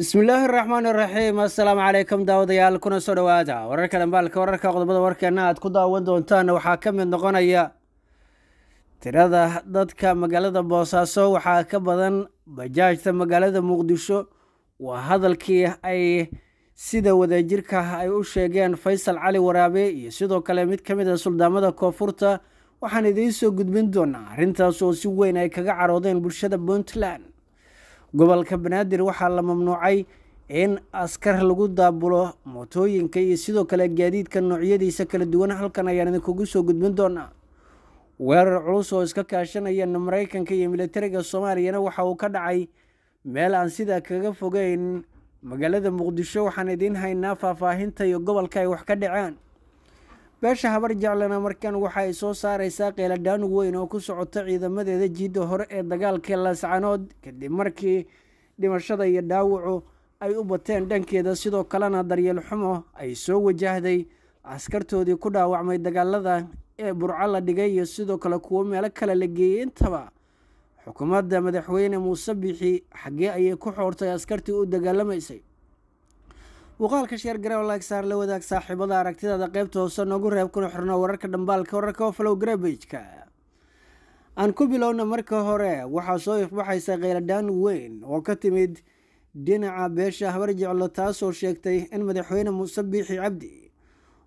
bismillaahi raxmaan iraxiim assalaamu calaykum daawadayaal kuna soo dhowaada wararka dhambaalka wararka qodobada warkeenna aad ku daawan doontaan waxaa ka mid noqonaya tirada dadka magaalada boosaaso waxaa ka badan bajaajta magaalada muqdisho waa hadalkii ay sida wadajirka ay u sheegeen faysal cali waraabe iyo sidoo kale mid ka mid a ah suldaamada koonfurta waxaan idiin soo gudbin doonaa arrintaas oo si weyn ay kaga caroodeen bulshada puntland gobolka banaadir waxaa la mamnuucay in askar lagu daabulo mootooyinka iyo sidoo kale gaadiidka noocyadiisa kala duwan halkan ayaan idinkugu soo gudbin doonaa weerar culus oo iska kaashanaya mareykanka iyo milatariga soomaaliyana waxa uu ka dhacay meel aan sidaa kaga fogeyn magaalada muqdisho waxaan idiin haynaa faahfaahinta iyo gobolka ay wax ka dhaceen beesha habar jeclena markan waxa ay soo saaraysaa qeyladaanug weyn oo ku socota ciidamadeeda jiidda hore ee dagaalka laascanood kadib markii dhimashada iyo dhaawacu ay u bateen dhankeeda sidoo kalena daryeel xumo ay soo wajahday askartoodii ku dhaawacmay dagaalada ee burco la dhigay iyo sidoo kale kuwo meelo kale la geeyey intaba xukuumadda madaxweyne muuse bixi xaggee ayay ku xoortay askartii u dagaalamaysay muuqaalka sheer garow lagsaar la wadaag saaxiibada aragtidaada qaybta hoose noogu reeb kuna xirno wararka dhambaalka wararka oo falow aan ku bilowna marka hore waxaa soo ifbaxaysa kheyladaan weyn oo ka timid dhinaca beesha habar jeclo taasoo sheegtay in madaxweyne muuse biixi cabdi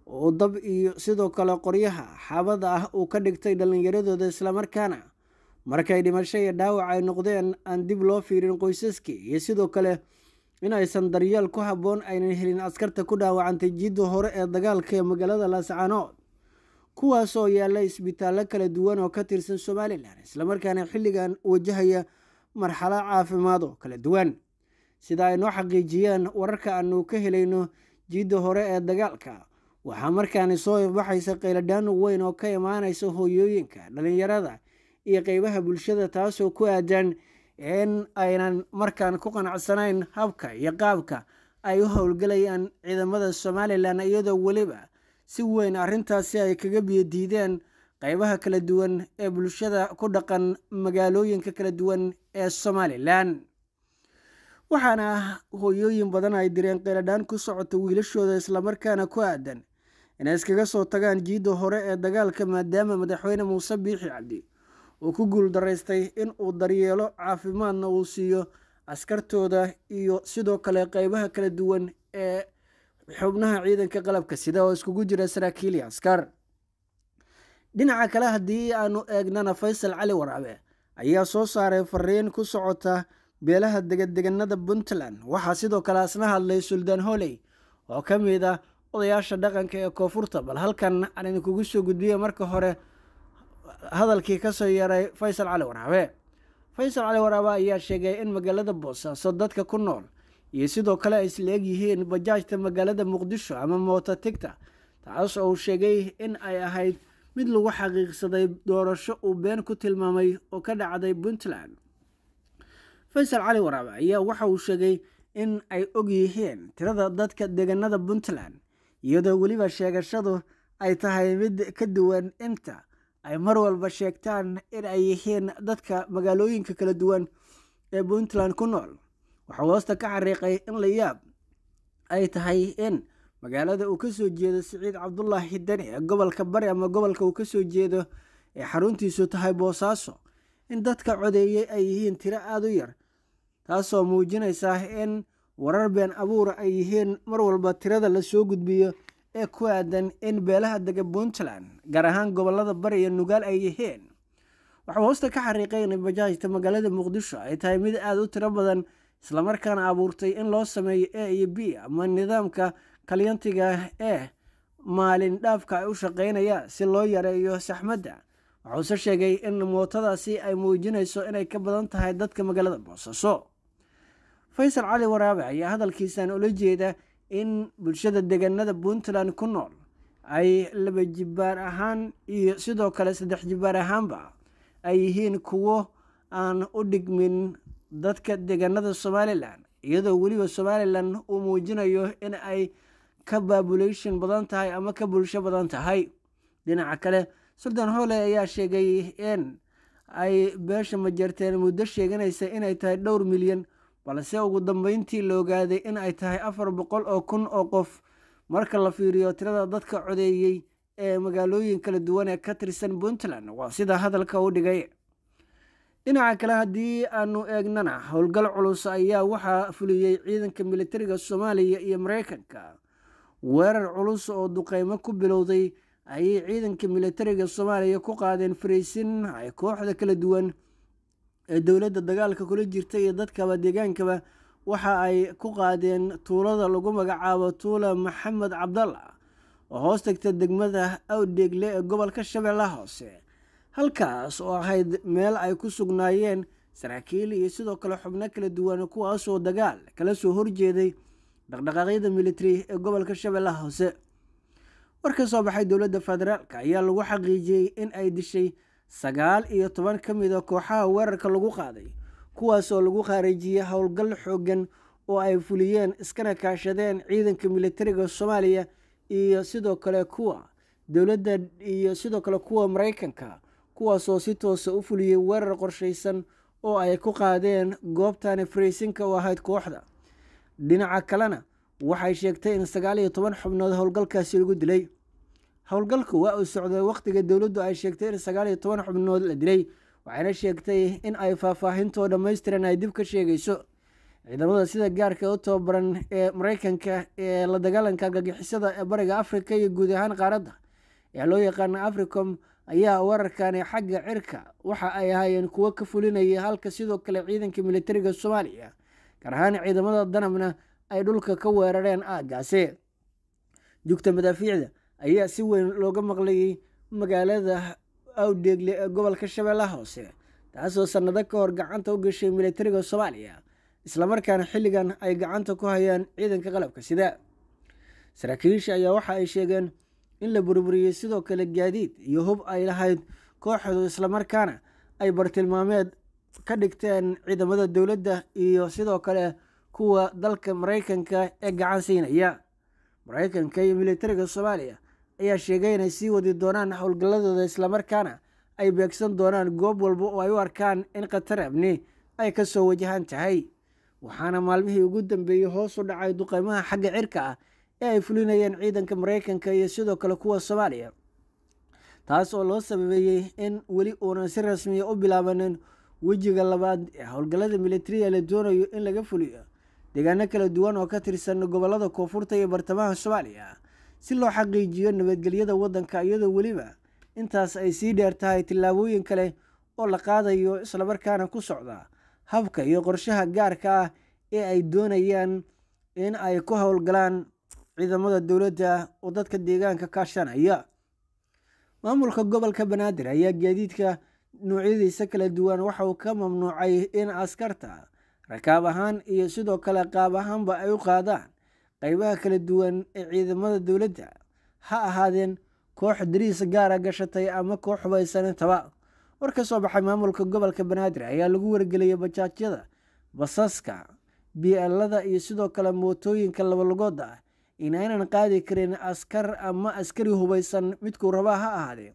uu dab iyo sidoo kale qoryaha xaabada ah uu ka dhigtay dhallinyaradooda islamarkaana markay dhimasho iyo dhaawac ay noqdeen aan dib loo fiirin qoysaskii iyo sidoo kale in aysan daryeel ku habboon aynan helin askarta ku dhaawacantay jiidda hore ee dagaalka ee magaalada laascaanood kuwaasoo yaalla isbitaallo kala duwan oo ka tirsan somalilan islamarkaana xilligan wajahaya marxalo caafimaad oo kala duwan sida ay noo xaqiijiyeen wararka aanu ka helayno jiidda hore ee dagaalka waxaa markaani soo baxaysa qayladhaan weyn oo ka imaanaysa hooyooyinka dhallinyarada iyo qeybaha bulshada taasoo ku aadan in aynan markaan ku qanacsanayn habka iyo qaabka ay u howlgalayaan ciidamada somalilan iyadoo weliba si weyn arrintaasi ay kaga biyodiideen qaybaha kala duwan ee bulshada ku dhaqan magaalooyinka kala duwan ee somalilan waxaana ah hoyooyin badan ay direen qeeladhaan ku socota wiilashooda islamarkaana ku aadan inay iskaga soo tagaan jiidda hore ee dagaalka maadaama madaxweyne muuse biixi cabdi uu ku guuldaraystay in uu daryeelo caafimaadna uu siiyo askartooda iyo sidoo kale qeybaha kala duwan ee xubnaha ciidanka qalabka sida oo iskugu jira saraakiili askar dhinaca kale haddii aanu eegnana faysal cali waraabe ayaa soo saaray fariin ku socota beelaha degadeganada puntland waxaa sidoo kale asna hadlay suldan holey oo ka mid ah odayaasha dhaqanka ee koonfurta bal halkan aan idinkugu soo gudbiya marka hore hadalkii kasoo yaray faysal cali waraabe faysal cali waraabe ayaa sheegay in magaalada boosaaso dadka ku nool iyo sidoo kale ay isla eg yihiin bajaajta magaalada muqdisho ama mootatigta taas oo uu sheegay in ay ahayd mid lagu xaqiiqsaday doorasho uu been ku tilmaamay oo ka dhacday puntland faysal cali waraabe ayaa waxa uu sheegay in ay og yihiin tirada dadka deegaanada puntland iyadoo weliba sheegashadu ay tahay mid ka duwan inta ay mar walba sheegtaan in ay yihiin dadka magaalooyinka kala duwan ee puntland ku nool waxau hoosta ka xariiqay in la yaab ay tahay in magaalada uu kasoo jeedo siciid cabdulaahi deni ee gobolka bari ama gobolka uu kasoo jeedo ee xaruntiisu tahay boosaaso in dadka codeeyey ay yihiin tiro aada u yar taasoo muujinaysa in warar been abuur ay yihiin mar walba tirada lasoo gudbiyo ee ku aadan in beelaha dega puntland gaar ahaan gobollada bari iyo nugaal ay yihiin waxuu hoosta ka xariiqay inay bajaajta magaalada muqdisho ay tahay mid aada u tiro badan islamarkaana abuurtay in loo sameeyo a iyo b ama nidaamka kalyantiga ee maalin dhaafka ay u shaqeynaya si loo yareeyo saxmadda waxuuse sheegay in mootadaasi ay muujinayso inay ka badan tahay dadka magaalada boosaso faysal cali waraabe ayaa hadalkiisan ula jeeda in bulshada deganada puntland ku nool ay laba jibaar ahaan iyo sidoo kale saddex jibaar ahaanba ay yihiin kuwo aan u dhigmin dadka deganada somalilan iyadoo weliba somalilan uu muujinayo in ay ka babulation badan tahay ama ka bulsho badan tahay dhinaca kale suldan hoole ayaa sheegay in ay beesha majarteen muddo sheeganaysa inay tahay dhowr milyan balse ugu dambeyntii la ogaaday in ay tahay afar boqol oo kun oo qof marka la fiiriyo tirada dadka codeeyey ee magaalooyin kala duwan ee ka tirsan puntland waa sida hadalka u dhigay dhinaca kale haddii aanu eegnana howlgal culus ayaa waxaa fuliyey ciidanka militariga soomaaliya iyo mareykanka weerar culus oo duqeymo ku bilowday ayay ciidanka militariga soomaaliya ku qaadeen fariisin ay kooxda kala duwan ee dowladda dagaalka kula jirta iyo dadkaba deegaankaba waxa ay ku qaadeen tuulada lagu magacaabo tuula maxamed cabdalla oo hoos tagta degmada awdheegle ee gobolka shabeellaha hoose halkaas oo ahayd meel ay ku sugnaayeen saraakiil iyo sidoo kale xubno kala duwan kuwaasoo dagaal kala soo horjeeday dhaqdhaqaaqyada militari ee gobolka shabeellaha hoose war ka soo baxay dowladda federaalk ayaa lagu xaqiijiyey in ay dishay sagaal iyo toban ka mid a ah kooxaha weerarka lagu qaaday kuwaasoo lagu khaarijiyey howlgal xooggan oo ay fuliyeen iskana kaashadeen ciidanka militariga soomaaliya iyo sidoo kale kuwa dowladda iyo sidoo kale kuwa maraykanka kuwaasoo si toosa ah u fuliyey weerar qorshaysan oo ay ku qaadeen goobtani faraysinka u ahayd kooxda dhinaca kalena waxay sheegtay in sagaal iyo toban xubnood howlgalkaasi lagu dilay howlgalku waa uu socday wakhtiga dowladdu ay sheegtay in sagaal iyo toban xubnood la dilay waxayna sheegtay in ay faahfaahintoo dhammaystiran ay dib ka sheegayso ciidamada sida gaarka u tababaran ee mareykanka ee la dagaalanka argagixisada ee bariga afrika iyo guud ahaan qaaradda ee loo yaqaana africom ayaa wararkani xagga cirka waxa ay ahaayeen kuwo ka fulinaya halka sidoo kale ciidanka militariga soomaaliya gaar ahaan ciidamada danabna ay dhulka ka weerareen aagaasi jugta madaafiicda ayaa si weyn looga maqlayay magaalada awdeegle ee gobolka shabeellaha hoose taasoo sannado ka hor gacanta u gashay militariga soomaaliya islamarkaana xilligan ay gacanta ku hayaan ciidanka qalabka sida saraakiisha ayaa waxa ay sheegeen in la burburiyey sidoo kale gaadiid iyo hub ay lahayd kooxdu islamarkaana ay bartilmaameed ka dhigteen ciidamada dowladda iyo sidoo kale kuwa dalka maraykanka ee gacan siinaya maraykanka iyo militariga soomaaliya ayaa sheegay inay sii wadi doonaan howlgalladooda islamarkaana ay beegsan doonaan goob walba oo ay u arkaan in khatar amni ay ka soo wajahan tahay waxaana maalmihii ugu dambeeyey hoos u dhacay duqeymaha xagga cirka ah ee ay fulinayeen ciidanka maraykanka iyo sidoo kale kuwa soomaaliya taas oo loo sababeeyey in weli uunan si rasmiya u bilaabanin wejiga labaad ee howlgallada militariya la doonayo in laga fuliyo deegaano kala duwan oo ka tirsan gobollada koonfurta iyo bartamaha soomaaliya si loo xaqiijiyo nabadgelyada waddanka iyadoo weliba intaas ay sii dheer tahay tillaabooyin kale oo la qaadayo islamarkaana ku socda habka iyo qorshaha gaarka ah ee ay doonayaan in ay ku howlgalaan ciidamada dowladda oo dadka deegaanka kaashanaya maamulka gobolka banaadir ayaa gaadiidka noocyadiisa kala duwan waxa uu ka mamnuucay in askarta rakaab ahaan iyo sidoo kale qaab ahaanba ay u qaadaan qaybaha kala duwan ee ciidamada dowladda ha ahaadeen koox dariis gaara ah gashatay ama koox hubaysanintaba war ka soo baxay maamulka gobolka banaadir ayaa lagu wargeliyay bajaajyada basaska bielada iyo sidoo kale mootooyinka labalugoodda ah inaynan qaadi karin askar ama askari hubaysan midkuu rabaa ha ahaadee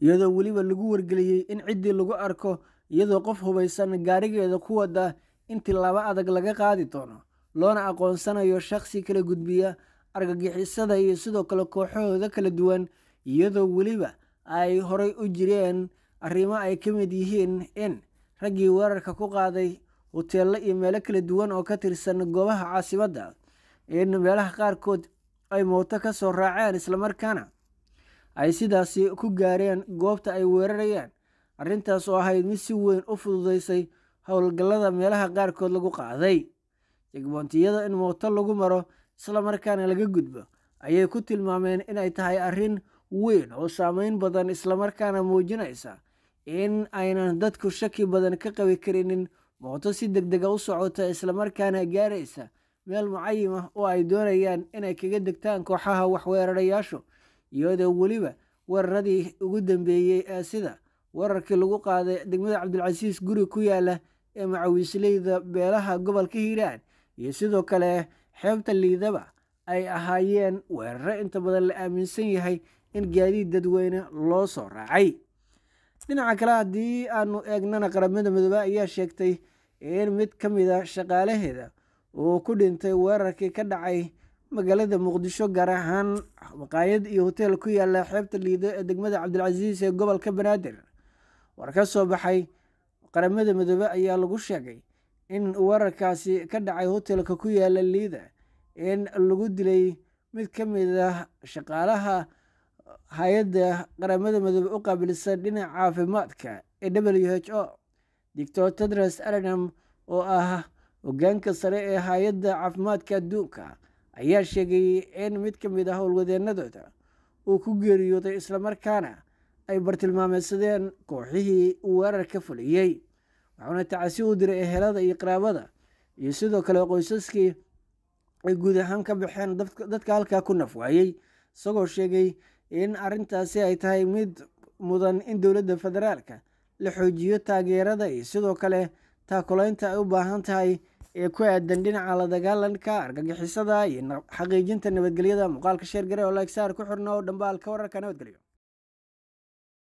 iyadoo weliba lagu wargeliyey in ciddii lagu arko iyadoo qof hubaysan gaarigeeda ku wada intii laba adag laga qaadi doono loona aqoonsanayo shakhsi kala gudbiya argagixisada iyo sidoo kale kooxahooda kala duwan iyadoo weliba ay horay u jireen arrimo ay ka mid yihiin in raggii weerarka ku qaaday huteello iyo meelo kala duwan oo ka tirsan goobaha caasimadda in meelaha qaarkood ay mooto ka soo raaceen islamarkaana ay sidaasi ku gaareen goobta ay weerarayaan arrintaas oo ahayd mid si weyn u fududaysay howlgallada meelaha qaarkood lagu qaaday jegboontiyada in mooto lagu maro isla markaana laga gudbo ayay ku tilmaameen inay tahay arrin weyn oo saameyn badan islamarkaana muujinaysa in aynan dadku shaki badan ka qabi karinin mooto si deg dega ah u socota islamarkaana gaaraysa meel mucayim ah oo ay doonayaan inay kaga degtaan kooxaha waxweerarayaashu iyadoo weliba weeraradii ugu dambeeyey ee sida wararkii lagu qaaday degmada cabdilcasiis guri ku yaala ee macawiisleyda beelaha gobolka hiiraan iyo sidoo kale xeebta liidaba ay ahaayeen weeraro inta badan la aaminsan yahay in gaadiid dadweyne loo soo raacay dhinaca kale haddii aanu eegnana qaramada midoobe ayaa sheegtay in mid ka mid a shaqaalaheeda uu ku dhintay weerarkii ka dhacay magaalada muqdisho gaar ahaan maqaayad iyo hoteel ku yaala xeebta liido ee degmada cabdilcasiis ee gobolka banaadir war ka soo baxay qaramada midoobe ayaa lagu sheegay in weerarkaasi ka dhacay hotelka ku yaala liida in lagu dilay mid ka mid ah shaqaalaha hay-adda qaramada midoobe u qaabilsan dhinaca caafimaadka ee w h o doctor tedros aranam oo ah hogaanka sare ee hay-adda caafimaadka adduunka ayaa sheegay in mid ka mid ah howlwadeenadooda uu ku geeriyooday islamarkaana ay bartilmaameysadeen kooxihii uu weerarka fuliyey wuxuuna tacasi u diray ehelada iyo qaraabada iyo sidoo kale qoysaskii ay guud ahaan ka baxeen dadka halkaa ku naf waayey isagoo sheegay in arrintaasi ay tahay mid mudan in dowladda federaalka la xoojiyo taageerada iyo sidoo kale taakulaynta ay u baahan tahay ee ku aadan dhinaca la dagaalanka argagixisada iyo xaqiijinta nabadgelyada muuqaalka sheergare oo laegsaar ku xirna dhambaalka wararka nabadgelyo